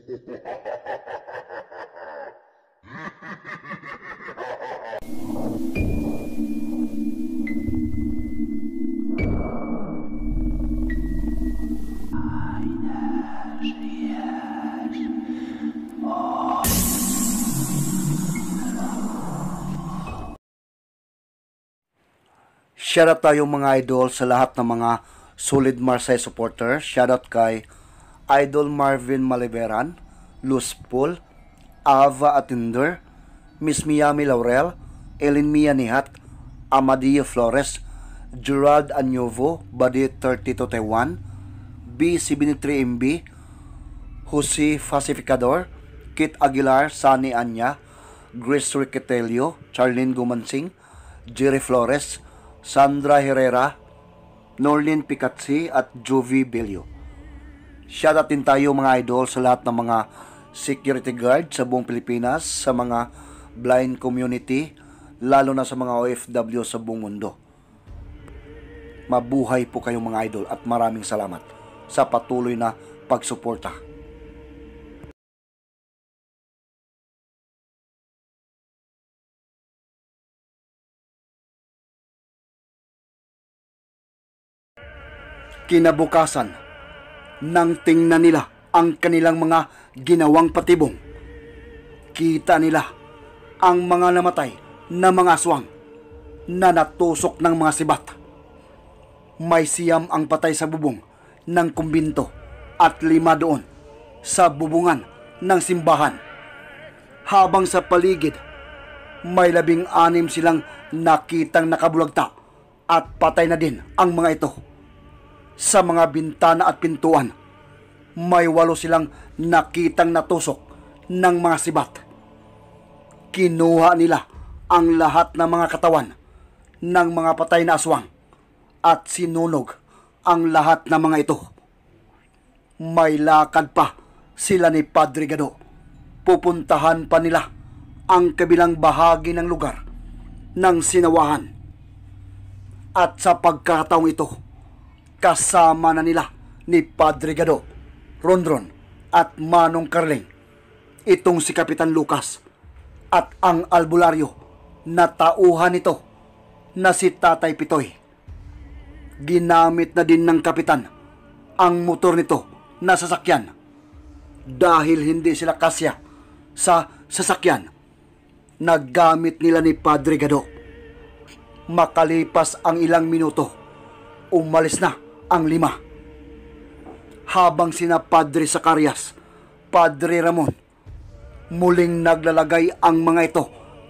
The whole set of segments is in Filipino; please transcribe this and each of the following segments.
Shoutout tayo mga idol sa lahat ng mga solid Marseille supporters. Shoutout kay Idol Marvin Maliveran, Luz Paul, Ava Atinder, Miss Miami Laurel, Ellen Mia Nihat, Amadio Flores, Gerard Anyovo, Badi 30 Taiwan, B73MB, Jose Pacificador, Kit Aguilar, Sunny Anya, Grace Riquetelio, Charlene Gumansing, Jerry Flores, Sandra Herrera, Norlin Picatsi at Jovi Belio. Shoutout din tayo mga idol sa lahat ng mga security guard sa buong Pilipinas, sa mga blind community, lalo na sa mga OFW sa buong mundo. Mabuhay po kayong mga idol at maraming salamat sa patuloy na pagsuporta. Kinabukasan, nang tingnan nila ang kanilang mga ginawang patibong. Kita nila ang mga namatay na mga aswang na natusok ng mga sibat. May siyam ang patay sa bubong ng kumbinto at lima doon sa bubungan ng simbahan. Habang sa paligid, may labing anim silang nakitang nakabulagta at patay na din ang mga ito sa mga bintana at pintuan. May walo silang nakitang natusok ng mga sibat. Kinuha nila ang lahat ng mga katawan ng mga patay na aswang at sinunog ang lahat ng mga ito. May lakad pa sila ni Padre Gado. Pupuntahan pa nila ang kabilang bahagi ng lugar ng sinawahan. At sa pagkataong ito, kasama na nila ni Padre Gado, Rondron at Manong Carling. Itong si Kapitan Lucas at ang albularyo na tauhan nito na si Tatay Pitoy. Ginamit na din ng kapitan ang motor nito na sasakyan dahil hindi sila kasya sa sasakyan naggamit nila ni Padre Gado. Makalipas ang ilang minuto, umalis na ang lima. Habang sina Padre Sakarias, Padre Ramon, muling naglalagay ang mga ito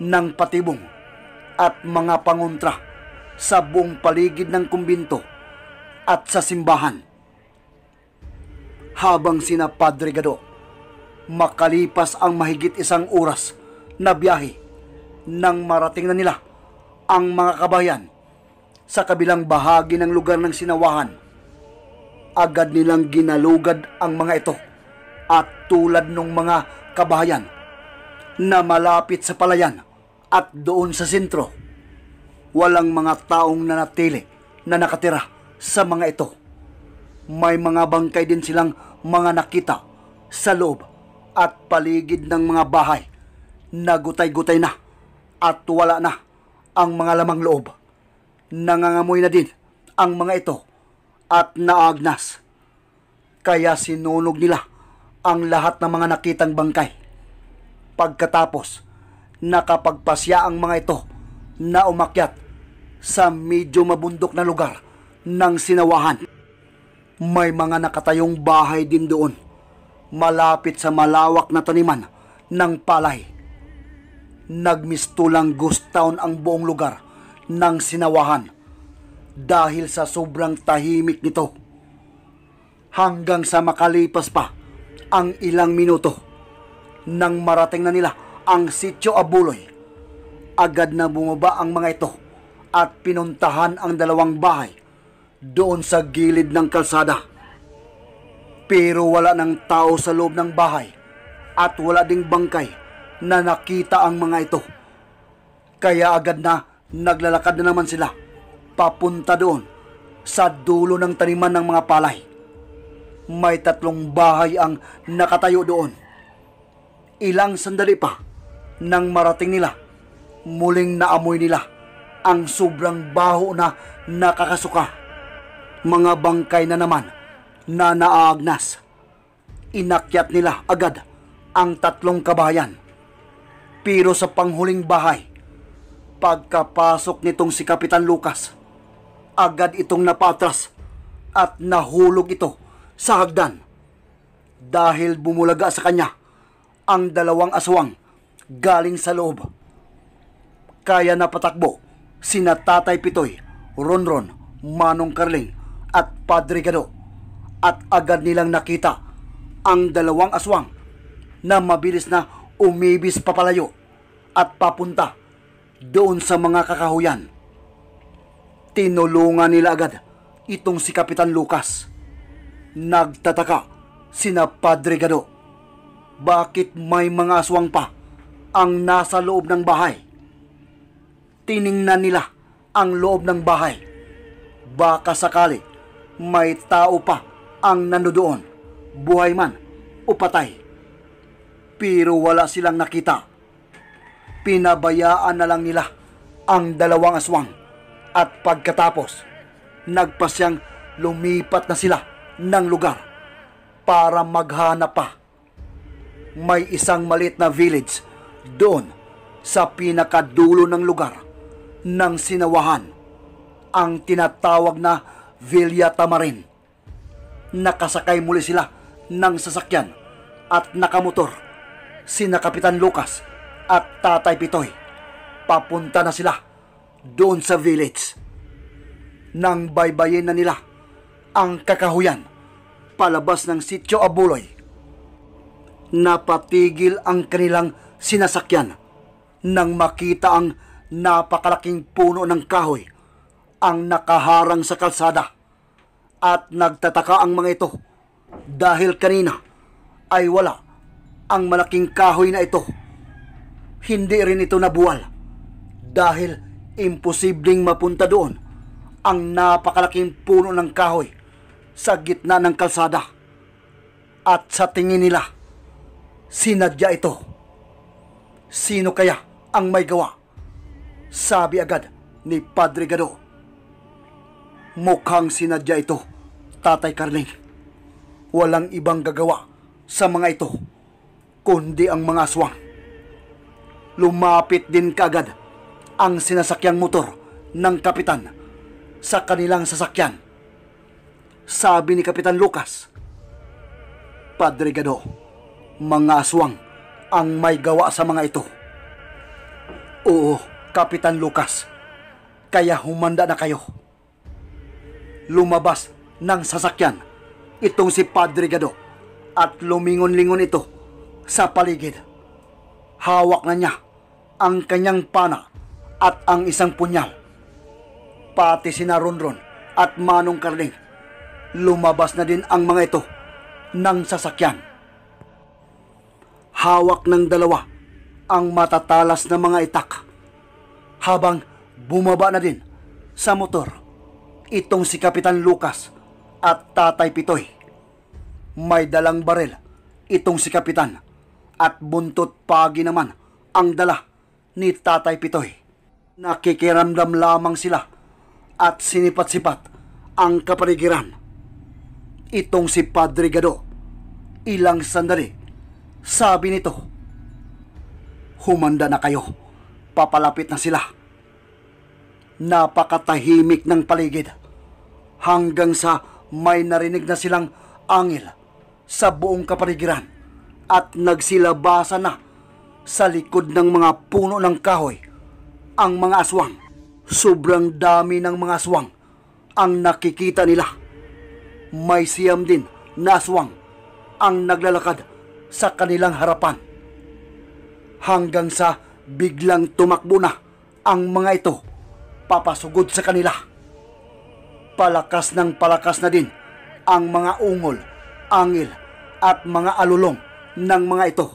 ng patibong at mga panguntra sa buong paligid ng kumbinto at sa simbahan. Habang sina Padre Gado, makalipas ang mahigit isang oras na biyahe nang marating na nila ang mga kabayan sa kabilang bahagi ng lugar ng sinawahan agad nilang ginalugad ang mga ito at tulad ng mga kabahayan na malapit sa palayan at doon sa sentro. Walang mga taong nanatili na nakatira sa mga ito. May mga bangkay din silang mga nakita sa loob at paligid ng mga bahay na gutay-gutay na at wala na ang mga lamang loob. Nangangamoy na din ang mga ito at naagnas. Kaya sinunog nila ang lahat ng mga nakitang bangkay. Pagkatapos, nakapagpasya ang mga ito na umakyat sa medyo mabundok na lugar ng sinawahan. May mga nakatayong bahay din doon, malapit sa malawak na taniman ng palay. Nagmistulang ghost town ang buong lugar ng sinawahan dahil sa sobrang tahimik nito. Hanggang sa makalipas pa ang ilang minuto nang marating na nila ang sityo Abuloy. Agad na bumaba ang mga ito at pinuntahan ang dalawang bahay doon sa gilid ng kalsada. Pero wala ng tao sa loob ng bahay at wala ding bangkay na nakita ang mga ito. Kaya agad na naglalakad na naman sila papunta doon sa dulo ng taniman ng mga palay. May tatlong bahay ang nakatayo doon. Ilang sandali pa nang marating nila, muling naamoy nila ang sobrang baho na nakakasuka. Mga bangkay na naman na naaagnas. Inakyat nila agad ang tatlong kabayan. Pero sa panghuling bahay, pagkapasok nitong si Kapitan Lucas, Agad itong napatras at nahulog ito sa hagdan dahil bumulaga sa kanya ang dalawang aswang galing sa loob. Kaya napatakbo sina Tatay Pitoy, Ronron, Manong Karling at Padre Gado at agad nilang nakita ang dalawang aswang na mabilis na umibis papalayo at papunta doon sa mga kakahuyan Tinulungan nila agad itong si Kapitan Lucas. Nagtataka sina Padre Gado. Bakit may mga aswang pa ang nasa loob ng bahay? Tiningnan nila ang loob ng bahay. Baka sakali may tao pa ang nanodoon, buhay man o patay. Pero wala silang nakita. Pinabayaan na lang nila ang dalawang aswang at pagkatapos, nagpasyang lumipat na sila ng lugar para maghanap pa. May isang maliit na village doon sa pinakadulo ng lugar ng sinawahan ang tinatawag na Villa Tamarin. Nakasakay muli sila ng sasakyan at nakamotor si Kapitan Lucas at Tatay Pitoy. Papunta na sila doon sa village. Nang baybayin na nila ang kakahuyan palabas ng sityo Abuloy. Napatigil ang kanilang sinasakyan nang makita ang napakalaking puno ng kahoy ang nakaharang sa kalsada at nagtataka ang mga ito dahil kanina ay wala ang malaking kahoy na ito. Hindi rin ito nabuwal dahil Imposibleng mapunta doon ang napakalaking puno ng kahoy sa gitna ng kalsada. At sa tingin nila, sinadya ito. Sino kaya ang may gawa? Sabi agad ni Padre Gado. Mukhang sinadya ito, Tatay Carling. Walang ibang gagawa sa mga ito, kundi ang mga aswang. Lumapit din kagad ang sinasakyang motor ng kapitan sa kanilang sasakyan. Sabi ni Kapitan Lucas, Padre Gado, mga aswang ang may gawa sa mga ito. Oo, Kapitan Lucas, kaya humanda na kayo. Lumabas ng sasakyan itong si Padre Gado at lumingon-lingon ito sa paligid. Hawak na niya ang kanyang pana at ang isang punyaw. Pati si Naronron at Manong Karling, lumabas na din ang mga ito ng sasakyan. Hawak ng dalawa ang matatalas na mga itak habang bumaba na din sa motor itong si Kapitan Lucas at Tatay Pitoy. May dalang barel itong si Kapitan at buntot pagi naman ang dala ni Tatay Pitoy. Nakikiramdam lamang sila at sinipat-sipat ang kapaligiran. Itong si Padre Gado, ilang sandali, sabi nito, Humanda na kayo, papalapit na sila. Napakatahimik ng paligid hanggang sa may narinig na silang angil sa buong kapaligiran at nagsilabasa na sa likod ng mga puno ng kahoy ang mga aswang. Sobrang dami ng mga aswang ang nakikita nila. May siyam din na aswang ang naglalakad sa kanilang harapan. Hanggang sa biglang tumakbo na ang mga ito papasugod sa kanila. Palakas ng palakas na din ang mga ungol, angil at mga alulong ng mga ito.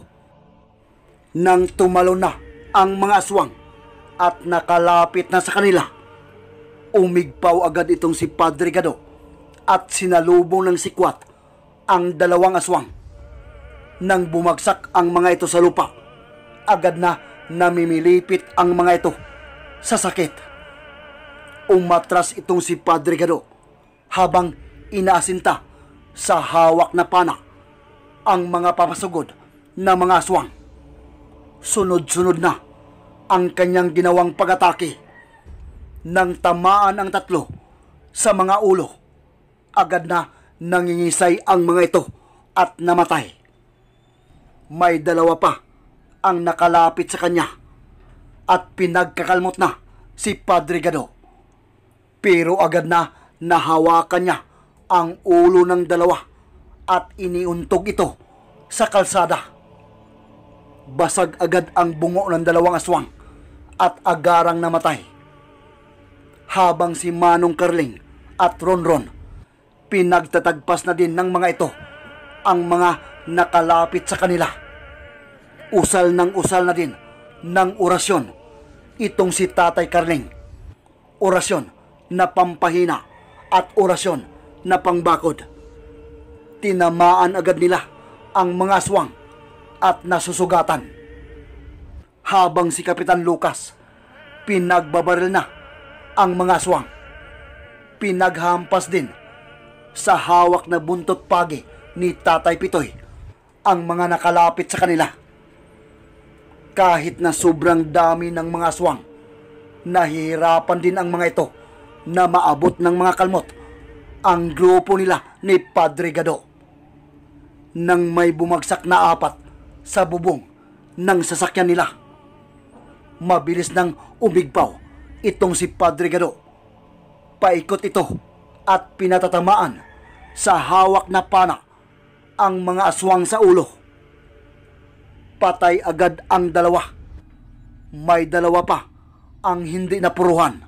Nang tumalo na ang mga aswang, at nakalapit na sa kanila. Umigpaw agad itong si Padre Gado at sinalubong ng sikwat ang dalawang aswang. Nang bumagsak ang mga ito sa lupa, agad na namimilipit ang mga ito sa sakit. Umatras itong si Padre Gado habang inaasinta sa hawak na pana ang mga papasugod na mga aswang. Sunod-sunod na ang kanyang ginawang pag-atake nang tamaan ang tatlo sa mga ulo. Agad na nangingisay ang mga ito at namatay. May dalawa pa ang nakalapit sa kanya at pinagkakalmot na si Padre Gado. Pero agad na nahawakan niya ang ulo ng dalawa at iniuntog ito sa kalsada. Basag agad ang bungo ng dalawang aswang at agarang namatay. Habang si Manong Kerling at Ronron pinagtatagpas na din ng mga ito ang mga nakalapit sa kanila. Usal ng usal na din ng orasyon itong si Tatay Karling. Orasyon na pampahina at orasyon na pangbakod. Tinamaan agad nila ang mga aswang at nasusugatan habang si Kapitan Lucas pinagbabaril na ang mga aswang. Pinaghampas din sa hawak na buntot pagi ni Tatay Pitoy ang mga nakalapit sa kanila. Kahit na sobrang dami ng mga aswang, nahihirapan din ang mga ito na maabot ng mga kalmot ang grupo nila ni Padre Gado. Nang may bumagsak na apat sa bubong ng sasakyan nila mabilis nang umigpaw itong si Padre Gado. Paikot ito at pinatatamaan sa hawak na pana ang mga aswang sa ulo. Patay agad ang dalawa. May dalawa pa ang hindi napuruhan.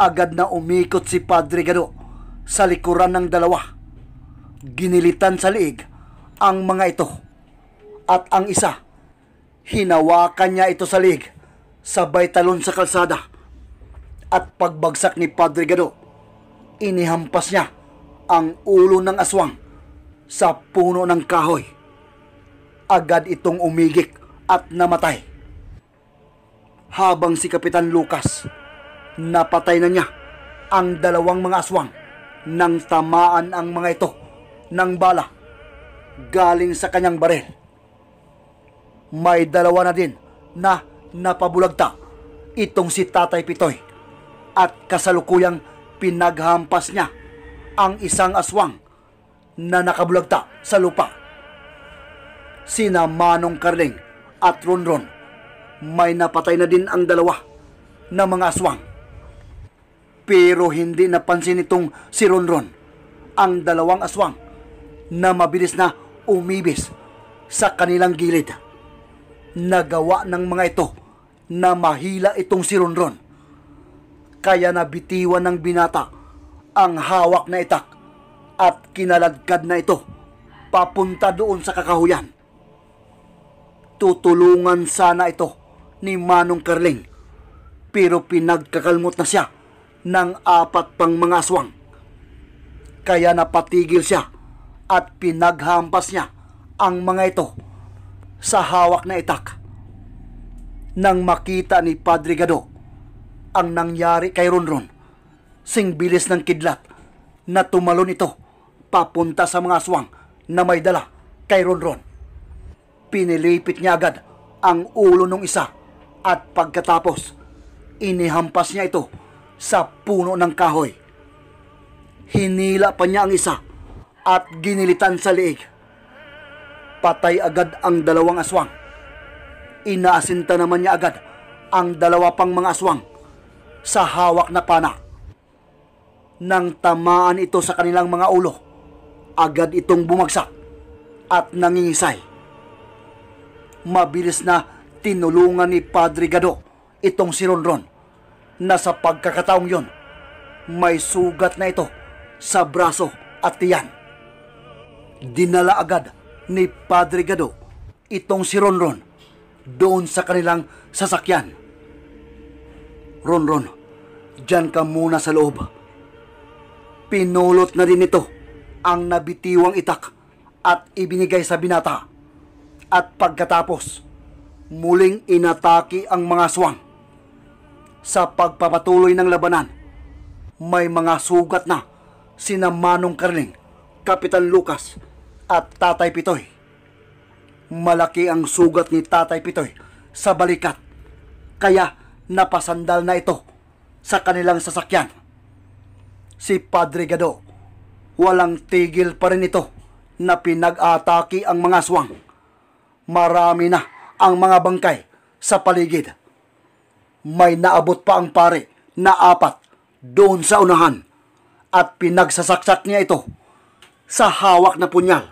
Agad na umikot si Padre Gado sa likuran ng dalawa. Ginilitan sa liig ang mga ito at ang isa Hinawakan niya ito sa lig, sabay talon sa kalsada. At pagbagsak ni Padre Gado, inihampas niya ang ulo ng aswang sa puno ng kahoy. Agad itong umigik at namatay. Habang si Kapitan Lucas, napatay na niya ang dalawang mga aswang nang tamaan ang mga ito ng bala galing sa kanyang baril may dalawa na din na napabulagta itong si Tatay Pitoy at kasalukuyang pinaghampas niya ang isang aswang na nakabulagta sa lupa. Sina Manong Karling at Ronron may napatay na din ang dalawa na mga aswang. Pero hindi napansin itong si Ronron ang dalawang aswang na mabilis na umibis sa kanilang gilid nagawa ng mga ito na mahila itong si Ronron. Kaya nabitiwan ng binata ang hawak na itak at kinaladkad na ito papunta doon sa kakahuyan. Tutulungan sana ito ni Manong Karling pero pinagkakalmot na siya ng apat pang mga aswang. Kaya napatigil siya at pinaghampas niya ang mga ito sa hawak na itak. Nang makita ni Padre Gado ang nangyari kay Ronron, sing bilis ng kidlat na tumalon ito papunta sa mga aswang na may dala kay Ronron. Pinilipit niya agad ang ulo ng isa at pagkatapos inihampas niya ito sa puno ng kahoy. Hinila pa niya ang isa at ginilitan sa liig Patay agad ang dalawang aswang. Inaasinta naman niya agad ang dalawa pang mga aswang sa hawak na pana. Nang tamaan ito sa kanilang mga ulo, agad itong bumagsak at nangingisay. Mabilis na tinulungan ni Padre Gado itong si Ronron na sa pagkakataong yon may sugat na ito sa braso at tiyan. Dinala agad ni Padre Gado itong si Ronron doon sa kanilang sasakyan. Ronron, dyan ka muna sa loob. Pinulot na rin ito ang nabitiwang itak at ibinigay sa binata. At pagkatapos, muling inataki ang mga aswang. Sa pagpapatuloy ng labanan, may mga sugat na sina Manong Karling, Kapitan Lucas, at Tatay Pitoy. Malaki ang sugat ni Tatay Pitoy sa balikat kaya napasandal na ito sa kanilang sasakyan. Si Padre Gado, walang tigil pa rin ito na pinag-ataki ang mga swang. Marami na ang mga bangkay sa paligid. May naabot pa ang pare na apat doon sa unahan at pinagsasaksak niya ito sa hawak na punyal.